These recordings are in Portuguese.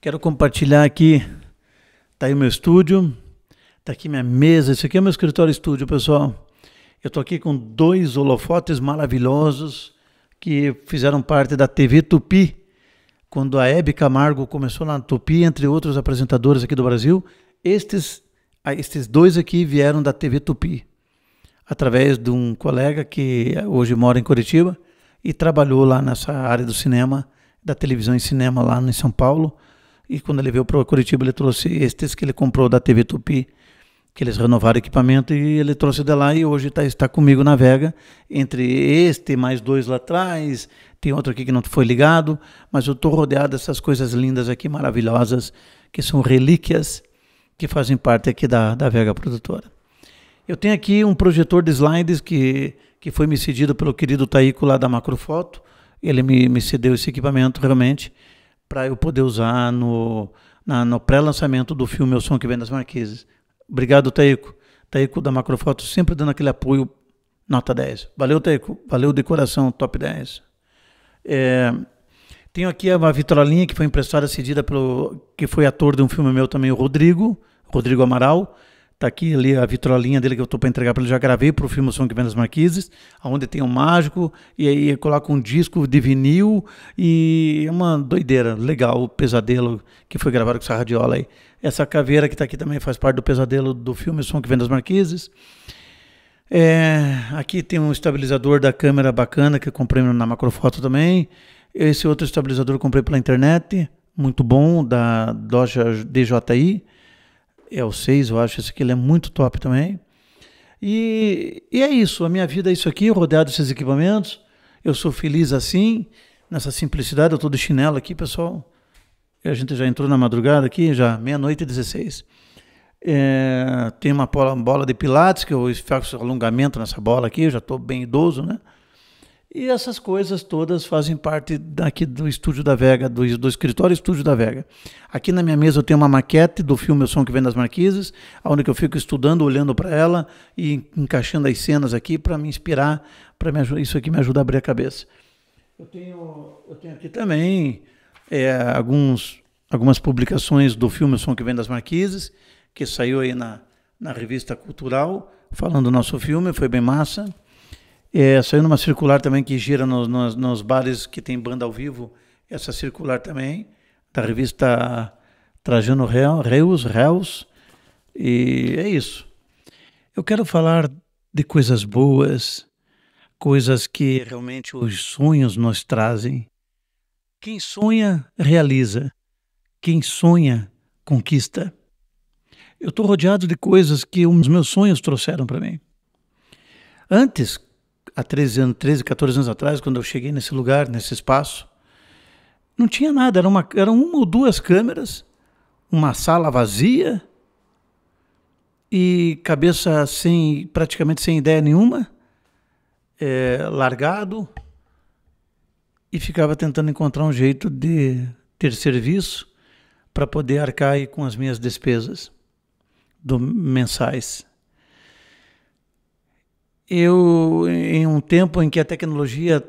Quero compartilhar aqui. Está aí o meu estúdio, está aqui minha mesa. Isso aqui é meu escritório estúdio, pessoal. Eu estou aqui com dois holofotes maravilhosos que fizeram parte da TV Tupi, quando a Hebe Camargo começou na Tupi, entre outros apresentadores aqui do Brasil. Estes, ah, estes dois aqui vieram da TV Tupi, através de um colega que hoje mora em Curitiba e trabalhou lá nessa área do cinema, da televisão e cinema lá em São Paulo e quando ele veio para Curitiba, ele trouxe estes que ele comprou da TV Tupi, que eles renovaram o equipamento e ele trouxe de lá e hoje tá, está comigo na Vega. Entre este mais dois lá atrás, tem outro aqui que não foi ligado, mas eu estou rodeado dessas coisas lindas aqui, maravilhosas, que são relíquias que fazem parte aqui da, da Vega Produtora. Eu tenho aqui um projetor de slides que, que foi me cedido pelo querido Taíco lá da Macrofoto. Ele me, me cedeu esse equipamento realmente para eu poder usar no, no pré-lançamento do filme O Som que Vem das Marquises. Obrigado, Teico. Teico da Macrofoto sempre dando aquele apoio, nota 10. Valeu, Teico. Valeu de coração, top 10. É, tenho aqui uma vitrolinha que foi emprestada, cedida pelo. que foi ator de um filme meu também, o Rodrigo, Rodrigo Amaral. Tá aqui ali a vitrolinha dele que eu tô para entregar para ele. Já gravei pro filme o Som que Vem das Marquises, onde tem um mágico, e aí coloca um disco de vinil e é uma doideira. Legal o pesadelo que foi gravado com essa radiola aí. Essa caveira que tá aqui também faz parte do pesadelo do filme o Som que Vem das Marquises. É, aqui tem um estabilizador da câmera bacana que eu comprei na Macrofoto também. Esse outro estabilizador eu comprei pela internet, muito bom, da loja DJI é o 6, eu acho. Esse aqui ele é muito top também. E, e é isso, a minha vida é isso aqui, rodeado desses equipamentos. Eu sou feliz assim, nessa simplicidade. Eu estou de chinelo aqui, pessoal. A gente já entrou na madrugada aqui, já meia-noite e 16. É, tem uma bola, bola de pilates, que eu faço alongamento nessa bola aqui, eu já estou bem idoso, né? E essas coisas todas fazem parte daqui do estúdio da Vega, do, do escritório estúdio da Vega. Aqui na minha mesa eu tenho uma maquete do filme O Som que Vem das Marquises, onde eu fico estudando, olhando para ela e encaixando as cenas aqui para me inspirar, para isso aqui me ajuda a abrir a cabeça. Eu tenho, eu tenho aqui também é, alguns, algumas publicações do filme O Som que Vem das Marquises, que saiu aí na, na revista Cultural, falando do nosso filme, foi bem massa. É, saiu numa circular também que gira nos, nos, nos, bares que tem banda ao vivo, essa circular também, da revista Trajano Reus, Reus, e é isso. Eu quero falar de coisas boas, coisas que realmente os sonhos nos trazem. Quem sonha, realiza. Quem sonha, conquista. Eu estou rodeado de coisas que os meus sonhos trouxeram para mim. Antes, há 13 anos, 13, 14 anos atrás, quando eu cheguei nesse lugar, nesse espaço, não tinha nada, era uma, eram uma ou duas câmeras, uma sala vazia e cabeça sem praticamente sem ideia nenhuma, é, largado e ficava tentando encontrar um jeito de ter serviço para poder arcar com as minhas despesas do mensais eu, em um tempo em que a tecnologia,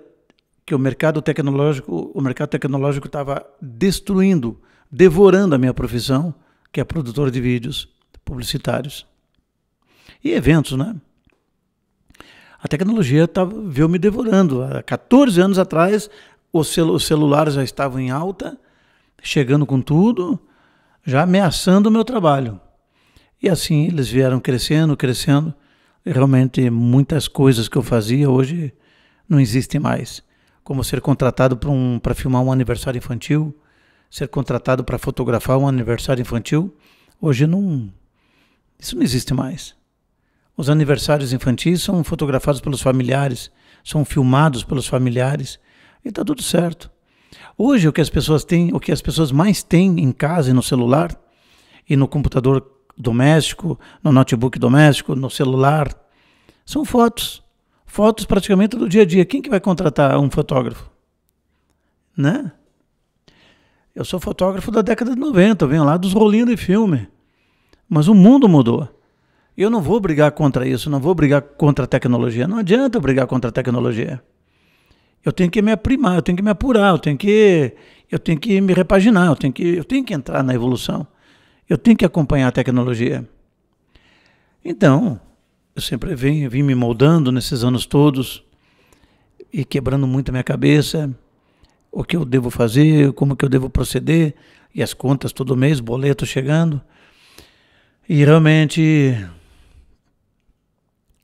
que o mercado tecnológico, o mercado tecnológico estava destruindo, devorando a minha profissão, que é produtor de vídeos publicitários e eventos, né? A tecnologia tava, tá, veio me devorando. Há 14 anos atrás, os, os celulares já estavam em alta, chegando com tudo, já ameaçando o meu trabalho. E assim eles vieram crescendo, crescendo realmente muitas coisas que eu fazia hoje não existem mais. Como ser contratado para um, filmar um aniversário infantil, ser contratado para fotografar um aniversário infantil, hoje não. Isso não existe mais. Os aniversários infantis são fotografados pelos familiares, são filmados pelos familiares e está tudo certo. Hoje o que as pessoas têm, o que as pessoas mais têm em casa e no celular e no computador doméstico, no notebook doméstico, no celular. São fotos. Fotos praticamente do dia a dia. Quem que vai contratar um fotógrafo? Né? Eu sou fotógrafo da década de 90, venho lá dos rolinhos de filme. Mas o mundo mudou. Eu não vou brigar contra isso, não vou brigar contra a tecnologia. Não adianta brigar contra a tecnologia. Eu tenho que me aprimar, eu tenho que me apurar, eu tenho que, eu tenho que me repaginar, eu tenho que, eu tenho que entrar na evolução. Eu tenho que acompanhar a tecnologia. Então, eu sempre vim, vim me moldando nesses anos todos e quebrando muito a minha cabeça. O que eu devo fazer, como que eu devo proceder, e as contas todo mês, boleto chegando. E realmente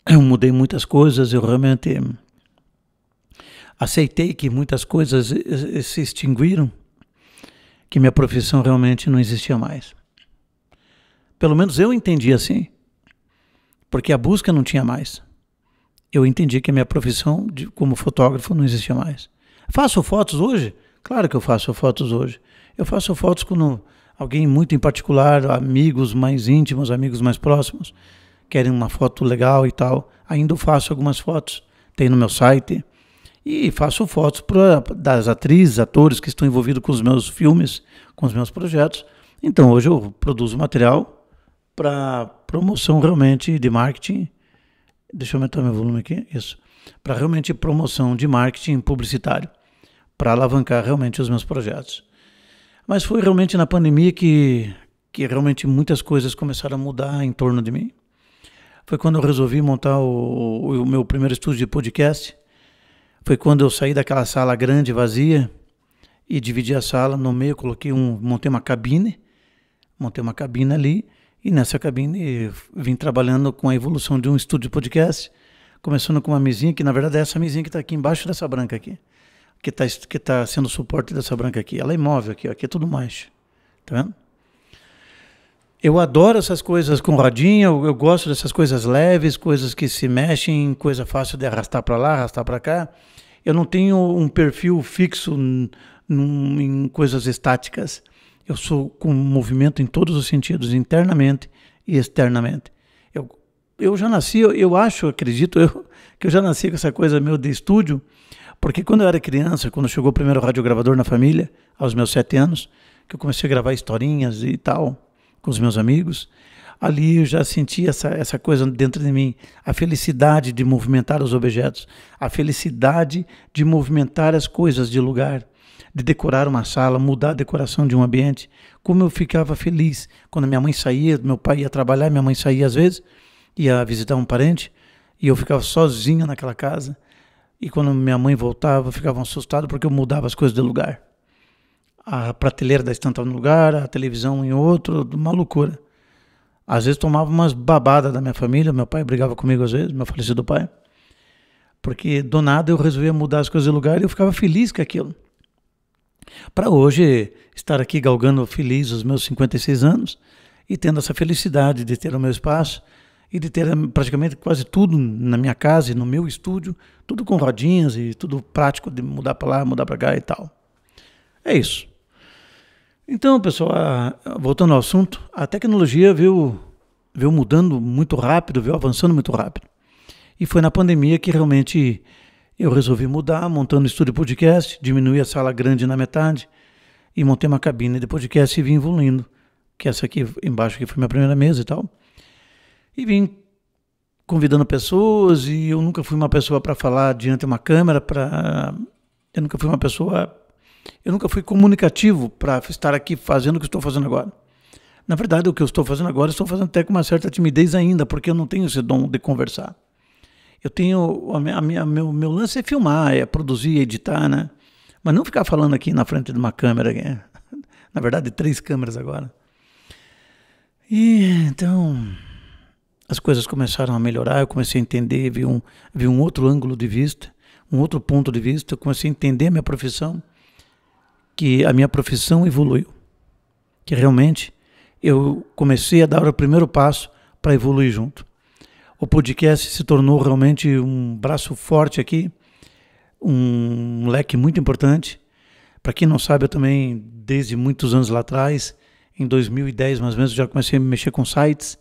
eu mudei muitas coisas, eu realmente aceitei que muitas coisas se extinguiram, que minha profissão realmente não existia mais. Pelo menos eu entendi assim. Porque a busca não tinha mais. Eu entendi que a minha profissão de, como fotógrafo não existia mais. Faço fotos hoje? Claro que eu faço fotos hoje. Eu faço fotos com alguém muito em particular, amigos mais íntimos, amigos mais próximos, querem uma foto legal e tal. Ainda faço algumas fotos. Tem no meu site e faço fotos pra, das atrizes, atores que estão envolvidos com os meus filmes, com os meus projetos. Então hoje eu produzo material para promoção realmente de marketing. Deixa eu aumentar meu volume aqui. Isso. Para realmente promoção de marketing publicitário, para alavancar realmente os meus projetos. Mas foi realmente na pandemia que que realmente muitas coisas começaram a mudar em torno de mim. Foi quando eu resolvi montar o, o meu primeiro estúdio de podcast. Foi quando eu saí daquela sala grande vazia e dividi a sala no meio, coloquei um, montei uma cabine, montei uma cabine ali e nessa cabine eh, vim trabalhando com a evolução de um estúdio podcast, começando com uma mesinha, que na verdade é essa mesinha que está aqui embaixo dessa branca aqui, que tá está que tá sendo o suporte dessa branca aqui. Ela é imóvel aqui, ó, aqui é tudo mais. Tá vendo? Eu adoro essas coisas com rodinha, eu, eu gosto dessas coisas leves, coisas que se mexem, coisa fácil de arrastar para lá, arrastar para cá. Eu não tenho um perfil fixo em coisas estáticas. Eu sou com movimento em todos os sentidos, internamente e externamente. Eu, eu já nasci, eu, eu acho, acredito eu, que eu já nasci com essa coisa meu de estúdio, porque quando eu era criança, quando chegou o primeiro radiogravador na família, aos meus sete anos, que eu comecei a gravar historinhas e tal com os meus amigos, ali eu já senti essa, essa coisa dentro de mim, a felicidade de movimentar os objetos, a felicidade de movimentar as coisas de lugar, de decorar uma sala, mudar a decoração de um ambiente. Como eu ficava feliz quando minha mãe saía, meu pai ia trabalhar, minha mãe saía às vezes, ia visitar um parente, e eu ficava sozinha naquela casa. E quando minha mãe voltava, eu ficava assustado porque eu mudava as coisas de lugar. A prateleira da estante estava no lugar, a televisão em outro, uma loucura. Às vezes tomava umas babadas da minha família, meu pai brigava comigo às vezes, meu falecido pai. Porque do nada eu resolvia mudar as coisas de lugar e eu ficava feliz com aquilo. Para hoje estar aqui galgando feliz os meus 56 anos e tendo essa felicidade de ter o meu espaço e de ter eh, praticamente quase tudo na minha casa e no meu estúdio, tudo com rodinhas e tudo prático de mudar para lá, mudar para cá e tal. É isso. Então, pessoal, voltando ao assunto, a tecnologia veio, veio mudando muito rápido, veio avançando muito rápido. E foi na pandemia que realmente eu resolvi mudar, montando estúdio podcast, diminuí a sala grande na metade e montei uma cabine de podcast e vim evoluindo. Que é essa aqui embaixo que foi minha primeira mesa e tal. E vim convidando pessoas e eu nunca fui uma pessoa para falar diante de uma câmera, para eu nunca fui uma pessoa eu nunca fui comunicativo para estar aqui fazendo o que estou fazendo agora. Na verdade, o que eu estou fazendo agora, estou fazendo até com uma certa timidez ainda, porque eu não tenho esse dom de conversar. Eu tenho. A minha, a minha, meu, meu lance é filmar, é produzir, é editar, né? Mas não ficar falando aqui na frente de uma câmera, né? na verdade, três câmeras agora. E então as coisas começaram a melhorar, eu comecei a entender, vi um, vi um outro ângulo de vista, um outro ponto de vista, eu comecei a entender a minha profissão que a minha profissão evoluiu, que realmente eu comecei a dar o primeiro passo para evoluir junto. O podcast se tornou realmente um braço forte aqui, um leque muito importante. Para quem não sabe, eu também, desde muitos anos lá atrás, em 2010 mais ou menos, já comecei a me mexer com sites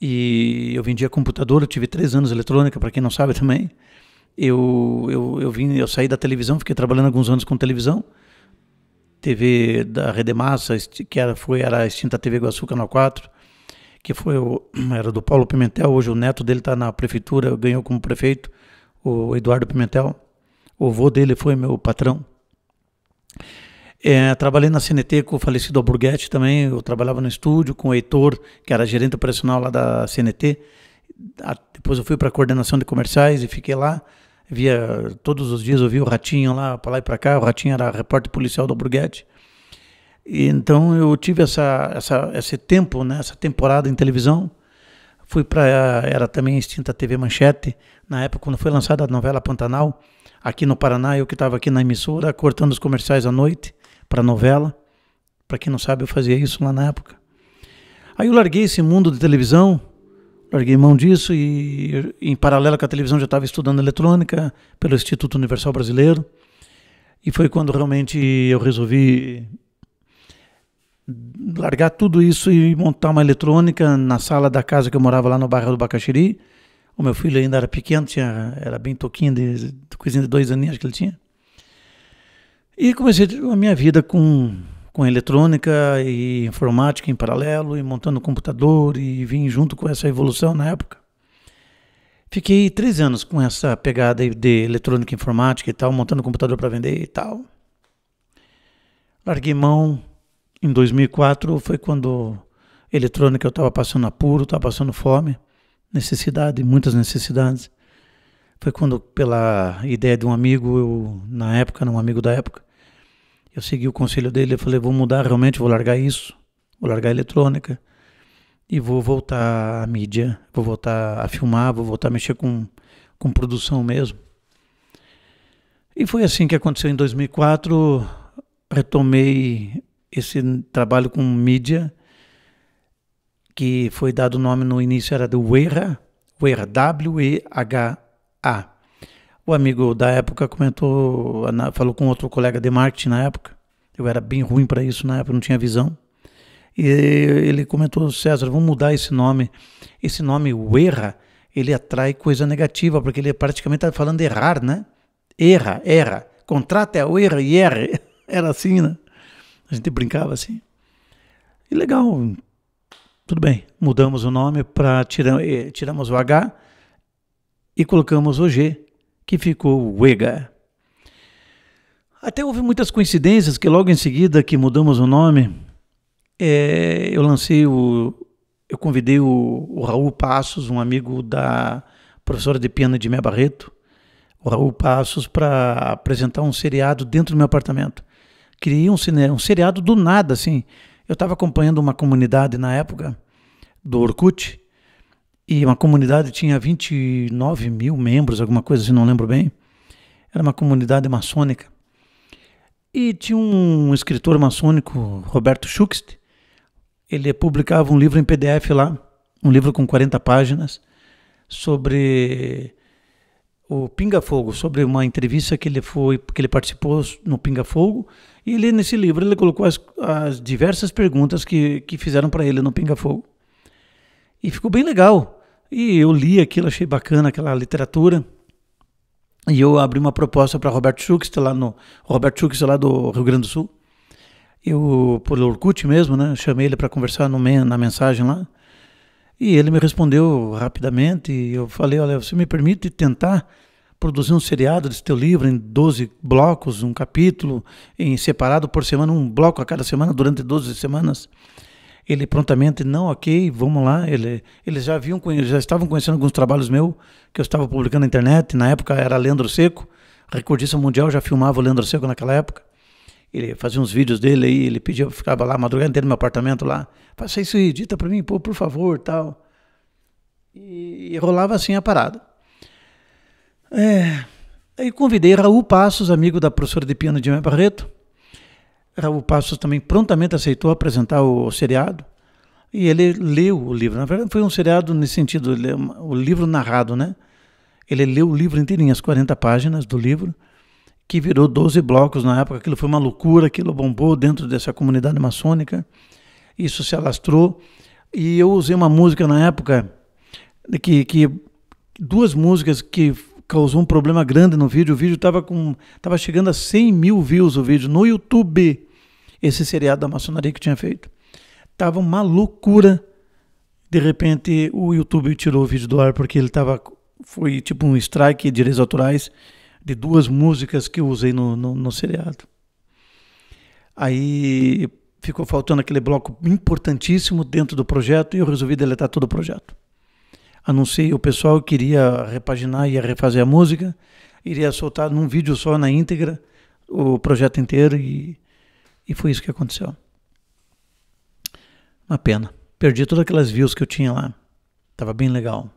e eu vendia computador, eu tive três anos de eletrônica, para quem não sabe também. Eu, eu, eu, vim, eu saí da televisão, fiquei trabalhando alguns anos com televisão, TV da Rede Massa, que era, foi, era a extinta TV Iguaçu Canal 4, que foi o, era do Paulo Pimentel, hoje o neto dele está na prefeitura, ganhou como prefeito, o Eduardo Pimentel. O avô dele foi meu patrão. É, trabalhei na CNT com o falecido Alburguete também, eu trabalhava no estúdio com o Heitor, que era gerente operacional lá da CNT. Depois eu fui para a coordenação de comerciais e fiquei lá via todos os dias eu via o Ratinho lá para lá e para cá, o Ratinho era repórter policial do Alborguete. E então eu tive essa, essa esse tempo, né, essa temporada em televisão. Fui para era também extinta a TV Manchete, na época quando foi lançada a novela Pantanal, aqui no Paraná, eu que estava aqui na emissora cortando os comerciais à noite para a novela. Para quem não sabe, eu fazia isso lá na época. Aí eu larguei esse mundo de televisão larguei mão disso e, em paralelo com a televisão, já estava estudando eletrônica pelo Instituto Universal Brasileiro. E foi quando realmente eu resolvi largar tudo isso e montar uma eletrônica na sala da casa que eu morava lá no bairro do Bacaxiri. O meu filho ainda era pequeno, tinha, era bem toquinho, de, coisinha de dois aninhos que ele tinha. E comecei a minha vida com com eletrônica e informática em paralelo e montando computador e vim junto com essa evolução na época. Fiquei três anos com essa pegada de eletrônica e informática e tal, montando computador para vender e tal. Larguei mão em 2004, foi quando eletrônica eu estava passando apuro, estava passando fome, necessidade, muitas necessidades. Foi quando, pela ideia de um amigo, eu, na época, né, um amigo da época, eu segui o conselho dele, eu falei, vou mudar realmente, vou largar isso, vou largar a eletrônica e vou voltar à mídia, vou voltar a filmar, vou voltar a mexer com, com produção mesmo. E foi assim que aconteceu em 2004, retomei esse trabalho com mídia, que foi dado o nome no início, era do WERA, W-E-H-A, o amigo da época comentou, falou com outro colega de marketing na época. Eu era bem ruim para isso na época, não tinha visão. E ele comentou, César, vamos mudar esse nome. Esse nome, o erra, ele atrai coisa negativa, porque ele praticamente está falando errar, né? Erra, erra. Contrata é o erra e erra. Era assim, né? A gente brincava assim. E legal, tudo bem. Mudamos o nome para tirar, eh, tiramos o H e colocamos o G que ficou Wega. Até houve muitas coincidências que logo em seguida que mudamos o nome, é, eu lancei o, eu convidei o, o, Raul Passos, um amigo da professora de piano de Meia Barreto, o Raul Passos, para apresentar um seriado dentro do meu apartamento. Criei um, um seriado do nada, assim. Eu estava acompanhando uma comunidade na época do Orkut e uma comunidade tinha 29 mil membros, alguma coisa assim, não lembro bem. Era uma comunidade maçônica. E tinha um escritor maçônico, Roberto Schuxt, ele publicava um livro em PDF lá, um livro com 40 páginas, sobre o Pinga Fogo, sobre uma entrevista que ele foi, que ele participou no Pinga Fogo, e ele nesse livro ele colocou as, as diversas perguntas que, que fizeram para ele no Pinga Fogo. E ficou bem legal. E eu li aquilo, achei bacana aquela literatura. E eu abri uma proposta para Roberto Schuxter tá lá no Roberto Schuxter é lá do Rio Grande do Sul. Eu por Orkut mesmo, né? Chamei ele para conversar no, na mensagem lá. E ele me respondeu rapidamente e eu falei, olha, você me permite tentar produzir um seriado desse teu livro em 12 blocos, um capítulo em separado por semana, um bloco a cada semana durante 12 semanas. Ele prontamente, não, ok, vamos lá. Ele, eles já haviam, já estavam conhecendo alguns trabalhos meus que eu estava publicando na internet. Na época era Leandro Seco, recordista mundial, já filmava o Leandro Seco naquela época. Ele fazia uns vídeos dele aí, ele pedia, eu ficava lá, madrugada inteira no meu apartamento lá. Faça isso aí, dita para mim, pô, por favor, tal. E, e rolava assim a parada. É, aí convidei Raul Passos, amigo da professora de piano de Barreto, Raul Passos também prontamente aceitou apresentar o, seriado e ele leu o livro. Na verdade, foi um seriado nesse sentido, é o livro narrado, né? Ele leu o livro inteirinho, as 40 páginas do livro, que virou 12 blocos na época. Aquilo foi uma loucura, aquilo bombou dentro dessa comunidade maçônica. Isso se alastrou. E eu usei uma música na época, que, que duas músicas que causou um problema grande no vídeo. O vídeo estava com, tava chegando a 100 mil views o vídeo no YouTube. Esse seriado da maçonaria que tinha feito. Tava uma loucura. De repente, o YouTube tirou o vídeo do ar porque ele tava foi tipo um strike de direitos autorais de duas músicas que eu usei no, no, no seriado. Aí ficou faltando aquele bloco importantíssimo dentro do projeto e eu resolvi deletar todo o projeto anunciei, o pessoal queria repaginar, e refazer a música, iria soltar num vídeo só na íntegra o projeto inteiro e, e foi isso que aconteceu. Uma pena. Perdi todas aquelas views que eu tinha lá. Tava bem legal.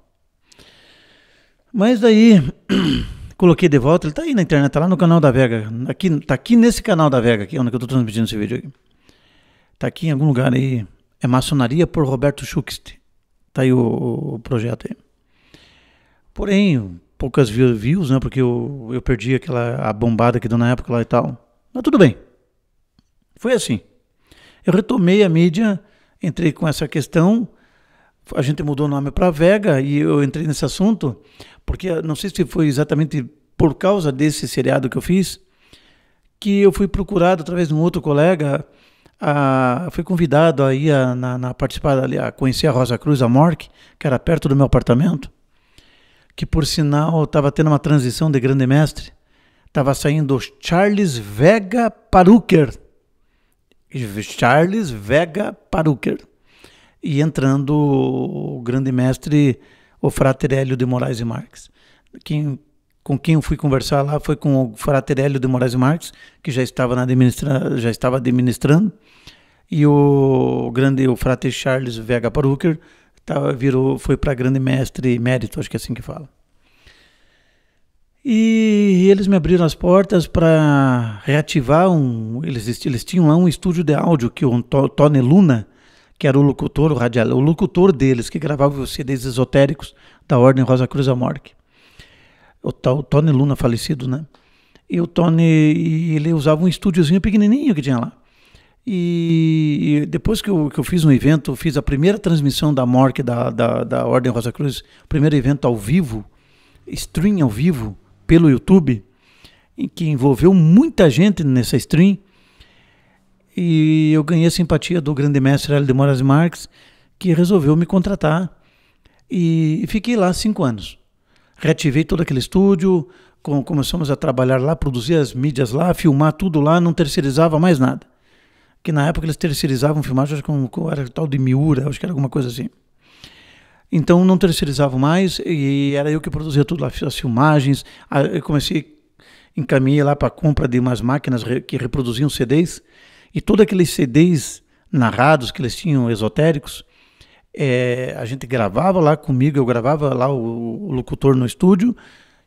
Mas daí coloquei de volta, ele tá aí na internet, tá lá no canal da Vega. Aqui, tá aqui nesse canal da Vega, aqui onde eu tô transmitindo esse vídeo aqui. Tá aqui em algum lugar aí. É Maçonaria por Roberto Schuxt. Está aí o, o, projeto aí. Porém, poucas views, né? Porque eu, eu perdi aquela a bombada que deu na época lá e tal. Mas tudo bem. Foi assim. Eu retomei a mídia, entrei com essa questão. A gente mudou o nome para Vega e eu entrei nesse assunto porque não sei se foi exatamente por causa desse seriado que eu fiz que eu fui procurado através de um outro colega a, ah, fui convidado aí a, na, na participar ali, a conhecer a Rosa Cruz, a Morc, que era perto do meu apartamento, que por sinal estava tendo uma transição de grande mestre. Estava saindo Charles Vega Paruker. Charles Vega Paruker. E entrando o grande mestre, o Frater Hélio de Moraes e Marques. Quem com quem eu fui conversar lá foi com o Frater Hélio de Moraes Marques, que já estava, na administra já estava administrando, e o grande o Frater Charles Vega Paruker tava tá, virou, foi para grande mestre mérito, acho que é assim que fala. E eles me abriram as portas para reativar um. Eles, eles tinham lá um estúdio de áudio que o Tony Luna, que era o locutor, o radial, o locutor deles, que gravava os CDs esotéricos da Ordem Rosa Cruz Amorque o tal Tony Luna falecido, né? E o Tony, ele usava um estúdiozinho pequenininho que tinha lá. E, depois que eu, que eu fiz um evento, fiz a primeira transmissão da morte da, da, da Ordem Rosa Cruz, primeiro evento ao vivo, stream ao vivo, pelo YouTube, em que envolveu muita gente nessa stream. E eu ganhei a simpatia do grande mestre Hélio de Moraes Marques, que resolveu me contratar. E fiquei lá cinco anos reativei todo aquele estúdio, com, começamos a trabalhar lá, produzir as mídias lá, filmar tudo lá, não terceirizava mais nada. Que na época eles terceirizavam filmagens com, com era tal de Miura, acho que era alguma coisa assim. Então não terceirizavam mais e era eu que produzia tudo lá, as filmagens. Eu comecei, encaminhei lá para a compra de umas máquinas que reproduziam CDs e todos aqueles CDs narrados que eles tinham esotéricos, é, a gente gravava lá comigo, eu gravava lá o, o locutor no estúdio,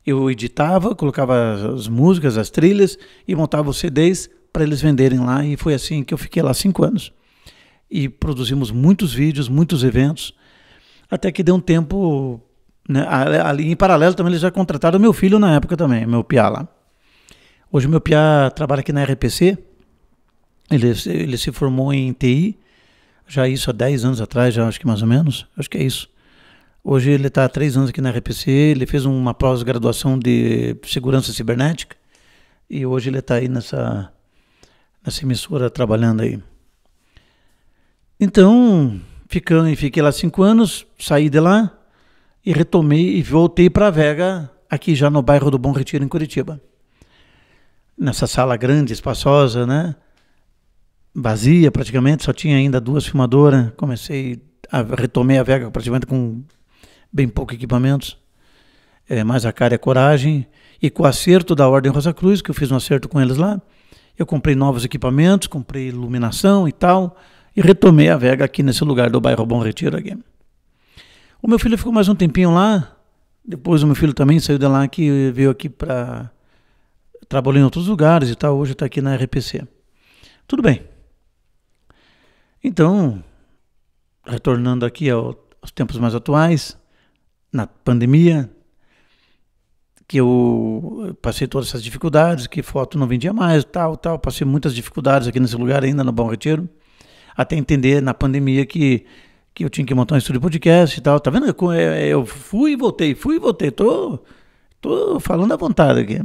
eu editava, colocava as, músicas, as trilhas e montava os CDs para eles venderem lá. E foi assim que eu fiquei lá cinco anos. E produzimos muitos vídeos, muitos eventos, até que deu um tempo. Né, ali em paralelo também eles já contrataram meu filho na época também, meu piá lá. Hoje meu piá trabalha aqui na RPC, ele, ele se formou em TI já isso há 10 anos atrás, já acho que mais ou menos, acho que é isso. Hoje ele está há 3 anos aqui na RPC, ele fez uma pós-graduação de segurança cibernética e hoje ele está aí nessa, nessa emissora trabalhando aí. Então, ficando fiquei lá 5 anos, saí de lá e retomei e voltei para a Vega, aqui já no bairro do Bom Retiro, em Curitiba. Nessa sala grande, espaçosa, né? vazia praticamente, só tinha ainda duas filmadoras. Comecei, a, retomei a Vega praticamente com bem pouco equipamentos, é, mais a cara e é a coragem. E com o acerto da Ordem Rosa Cruz, que eu fiz um acerto com eles lá, eu comprei novos equipamentos, comprei iluminação e tal, e retomei a Vega aqui nesse lugar do bairro Bom Retiro aqui. O meu filho ficou mais um tempinho lá, depois o meu filho também saiu de lá que veio aqui para trabalhar em outros lugares e tal, hoje está aqui na RPC. Tudo bem. Então, retornando aqui ao, aos tempos mais atuais, na pandemia, que eu passei todas essas dificuldades, que foto não vendia mais, tal, tal, passei muitas dificuldades aqui nesse lugar ainda, no Bom Retiro, até entender na pandemia que que eu tinha que montar um estúdio podcast e tal. Tá vendo? Eu fui e voltei, fui e voltei. Tô, tô falando à vontade aqui.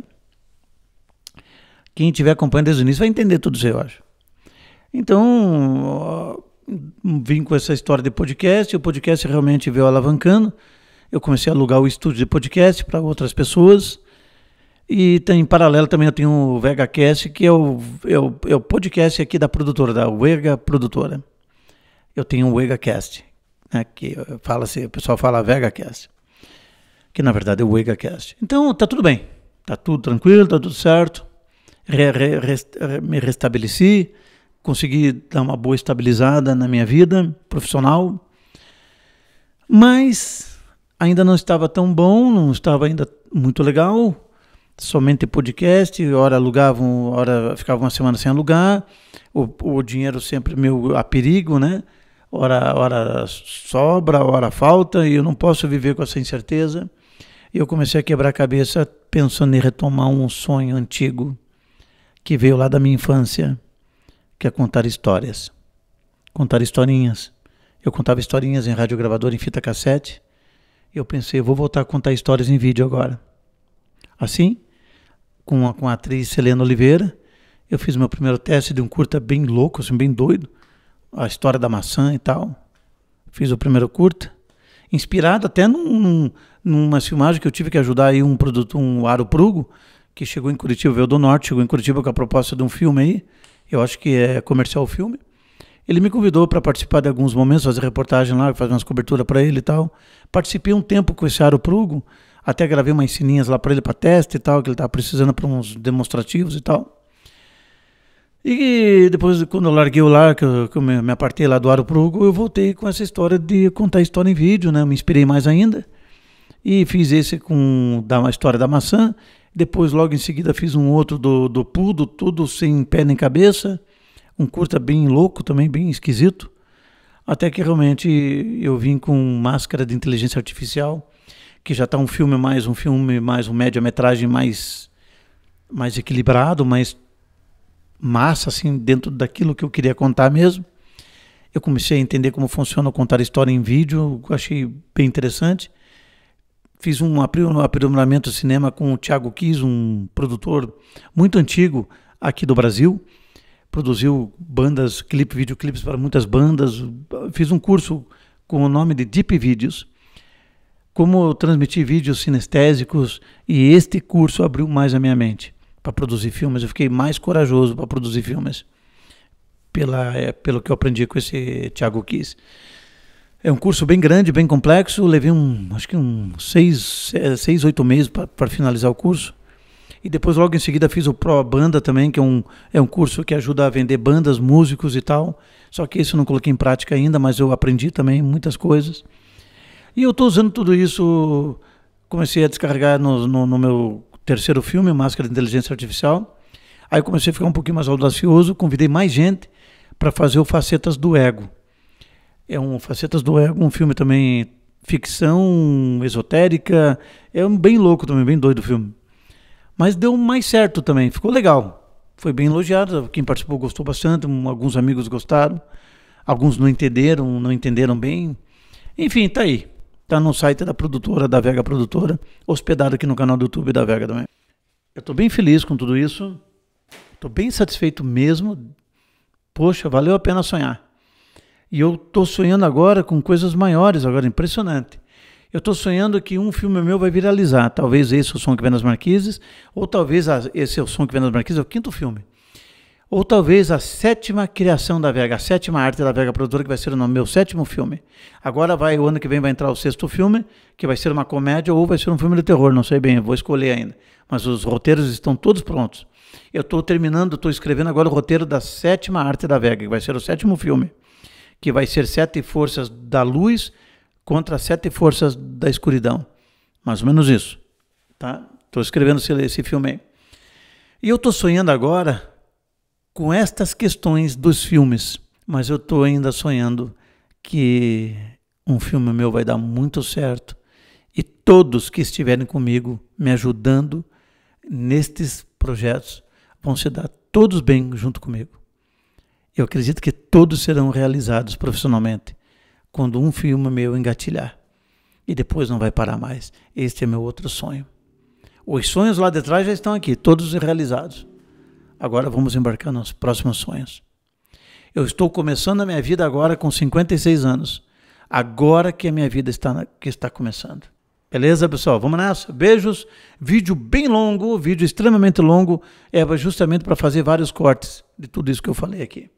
Quem tiver acompanhando desde o início vai entender tudo isso, eu acho. Então, vim com essa história de podcast, e o podcast realmente veio alavancando. Eu comecei a alugar o estúdio de podcast para outras pessoas. E tem, em paralelo também eu tenho o VegaCast, que é o, é, o, é o podcast aqui da produtora, da Vega Produtora. Eu tenho o VegaCast, né, que fala assim, o pessoal fala VegaCast, que na verdade é o VegaCast. Então tá tudo bem, tá tudo tranquilo, tá tudo certo. Re, re, rest, me restabeleci, consegui dar uma boa estabilizada na minha vida profissional, mas ainda não estava tão bom, não estava ainda muito legal, somente podcast, hora alugavam, hora ficava uma semana sem alugar, o, o dinheiro sempre meu a perigo, né? Hora, hora sobra, hora falta, e eu não posso viver com essa incerteza. E eu comecei a quebrar a cabeça pensando em retomar um sonho antigo que veio lá da minha infância que é contar histórias. Contar historinhas. Eu contava historinhas em rádio, gravador, em fita cassete. E eu pensei, eu vou voltar a contar histórias em vídeo agora. Assim, com a, com a atriz Selena Oliveira, eu fiz meu primeiro teste de um curta bem louco, assim, bem doido. A história da maçã e tal. Fiz o primeiro curta. Inspirado até num, num, numa filmagem que eu tive que ajudar aí um produto, um Aro Prugo, que chegou em Curitiba, veio do Norte, chegou em Curitiba com a proposta de um filme aí eu acho que é comercial o filme. Ele me convidou para participar de alguns momentos, fazer reportagem lá, fazer umas coberturas para ele e tal. Participei um tempo com esse Aro Prugo, até gravei umas sininhas lá para ele para teste e tal, que ele estava precisando para uns demonstrativos e tal. E depois, quando eu larguei o lar, que eu, que eu me, apartei lá do Aro Prugo, eu voltei com essa história de contar história em vídeo, né? Eu me inspirei mais ainda. E fiz esse com da, a história da maçã depois, logo em seguida, fiz um outro do, do Pudo, tudo sem pé nem cabeça. Um curta bem louco também, bem esquisito. Até que realmente eu vim com Máscara de Inteligência Artificial, que já está um filme mais um filme mais um média-metragem mais, mais equilibrado, mais massa, assim, dentro daquilo que eu queria contar mesmo. Eu comecei a entender como funciona contar história em vídeo, achei bem interessante. Fiz um aprimoramento de cinema com o Thiago Kiss, um produtor muito antigo aqui do Brasil. Produziu bandas, clipe, videoclipes para muitas bandas. Fiz um curso com o nome de Deep Videos, como transmitir vídeos sinestésicos e este curso abriu mais a minha mente para produzir filmes. Eu fiquei mais corajoso para produzir filmes pela, é, pelo que eu aprendi com esse Thiago Kiss. É um curso bem grande, bem complexo. Levei um, acho que um seis, seis oito meses para finalizar o curso. E depois, logo em seguida, fiz o Pro Banda também, que é um, é um curso que ajuda a vender bandas, músicos e tal. Só que isso eu não coloquei em prática ainda, mas eu aprendi também muitas coisas. E eu estou usando tudo isso. Comecei a descarregar no, no, no meu terceiro filme, Máscara de Inteligência Artificial. Aí comecei a ficar um pouquinho mais audacioso, convidei mais gente para fazer o Facetas do Ego. É um Facetas do Ego, um filme também ficção esotérica. É um bem louco também, bem doido o filme. Mas deu mais certo também, ficou legal. Foi bem elogiado, quem participou gostou bastante, alguns amigos gostaram, alguns não entenderam, não entenderam bem. Enfim, tá aí. Tá no site da produtora, da Vega Produtora, hospedado aqui no canal do YouTube da Vega também. Eu tô bem feliz com tudo isso. Tô bem satisfeito mesmo. Poxa, valeu a pena sonhar. E eu estou sonhando agora com coisas maiores, agora impressionante. Eu estou sonhando que um filme meu vai viralizar. Talvez esse é o som que vem nas marquises, ou talvez a, esse é o som que vem nas marquises, é o quinto filme. Ou talvez a sétima criação da Vega, a sétima arte da Vega Produtora, que vai ser o meu sétimo filme. Agora vai, o ano que vem vai entrar o sexto filme, que vai ser uma comédia ou vai ser um filme de terror, não sei bem, vou escolher ainda. Mas os roteiros estão todos prontos. Eu estou terminando, estou escrevendo agora o roteiro da sétima arte da Vega, que vai ser o sétimo filme que vai ser sete forças da luz contra sete forças da escuridão. Mais ou menos isso. Tá? Estou escrevendo esse, esse filme aí. E eu estou sonhando agora com estas questões dos filmes, mas eu estou ainda sonhando que um filme meu vai dar muito certo e todos que estiverem comigo me ajudando nestes projetos vão se dar todos bem junto comigo. Eu acredito que todos serão realizados profissionalmente quando um filme meu engatilhar. E depois não vai parar mais. Este é meu outro sonho. Os sonhos lá de trás já estão aqui, todos realizados. Agora vamos embarcar nos próximos sonhos. Eu estou começando a minha vida agora com 56 anos. Agora que a minha vida está, que está começando. Beleza, pessoal? Vamos nessa. Beijos. Vídeo bem longo, vídeo extremamente longo, é justamente para fazer vários cortes de tudo isso que eu falei aqui.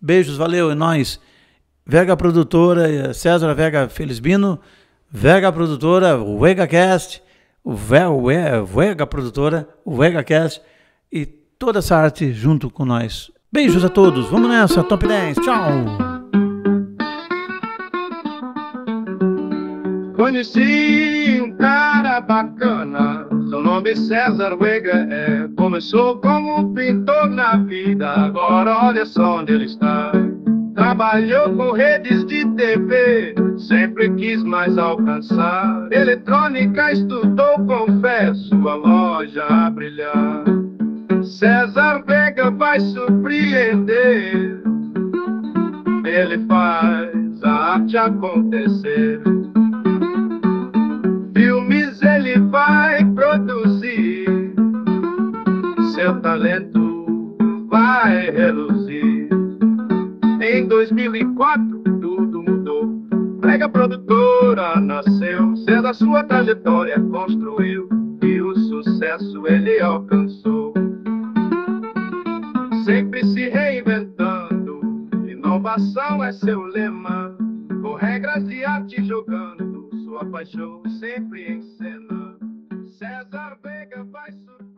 Beijos, valeu, e é nós. Vega Produtora, eh, César Vega Felizbino, Vega Produtora, VegaCast, Vega, Vega Produtora, VegaCast e toda essa arte junto com nós. Beijos a todos, vamos nessa, Top 10, tchau! Conheci um cara bacana, seu nome é César Veiga é. Começou como pintor na vida, agora olha só onde ele está. Trabalhou com redes de TV, sempre quis mais alcançar. Eletrônica estudou, confesso, a loja a brilhar. César Vega vai surpreender, ele faz a arte acontecer. seu talento vai reluzir. Em 2004 tudo mudou. Prega produtora nasceu, sendo a sua trajetória construiu e o sucesso ele alcançou. Sempre se reinventando, inovação é seu lema. Com regras de arte jogando, sua paixão sempre em cena. César Vega vai surgir.